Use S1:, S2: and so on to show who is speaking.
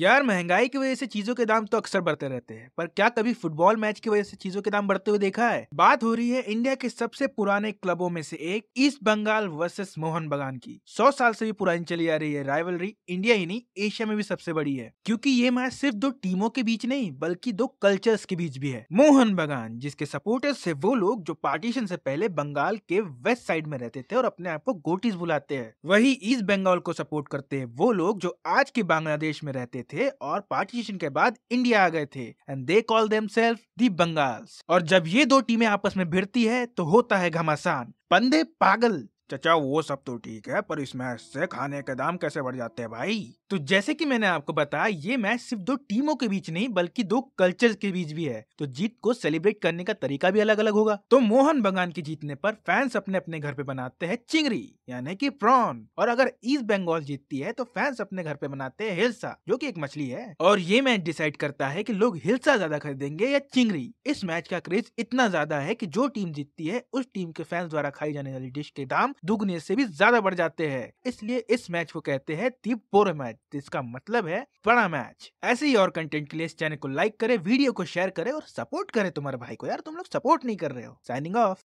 S1: यार महंगाई की वजह से चीजों के दाम तो अक्सर बढ़ते रहते हैं पर क्या कभी फुटबॉल मैच की वजह से चीजों के दाम बढ़ते हुए देखा है बात हो रही है इंडिया के सबसे पुराने क्लबों में से एक ईस्ट बंगाल वर्सेस मोहन बगान की सौ साल से भी पुरानी चली आ रही है राइवलरी इंडिया ही नहीं एशिया में भी सबसे बड़ी है क्यूँकी ये मैच सिर्फ दो टीमों के बीच नहीं बल्कि दो कल्चर्स के बीच भी है मोहन बगान जिसके सपोर्टर्स है वो लोग जो पार्टीशन से पहले बंगाल के वेस्ट साइड में रहते थे और अपने आप को गोटीज बुलाते हैं वही ईस्ट बंगाल को सपोर्ट करते हैं वो लोग जो आज के बांग्लादेश में रहते थे थे और पार्टीशन के बाद इंडिया आ गए थे and they call themselves the Bengals और जब ये दो टीमें आपस में भिड़ती है तो होता है घमासान पंदे पागल चचा वो सब तो ठीक है पर इस मैच से खाने के दाम कैसे बढ़ जाते हैं भाई तो जैसे कि मैंने आपको बताया ये मैच सिर्फ दो टीमों के बीच नहीं बल्कि दो कल्चर के बीच भी है तो जीत को सेलिब्रेट करने का तरीका भी अलग अलग होगा तो मोहन बगान के जीतने पर फैंस अपने अपने घर पे बनाते हैं चिंगरी यानी कि प्रॉन और अगर ईस्ट बंगाल जीतती है तो फैंस अपने घर पे बनाते हैं हिल्सा जो की एक मछली है और ये मैच डिसाइड करता है की लोग हिल्सा ज्यादा खरीदेंगे या चिंगरी इस मैच का क्रेज इतना ज्यादा है की जो टीम जीतती है उस टीम के फैंस द्वारा खाई जाने वाली डिश के दाम दुगने से भी ज्यादा बढ़ जाते हैं इसलिए इस मैच को कहते हैं पोर मैच तो इसका मतलब है बड़ा मैच ऐसे ही और कंटेंट के लिए इस चैनल को लाइक करे वीडियो को शेयर करे और सपोर्ट करे तुम्हारे भाई को यार तुम लोग सपोर्ट नहीं कर रहे हो साइनिंग ऑफ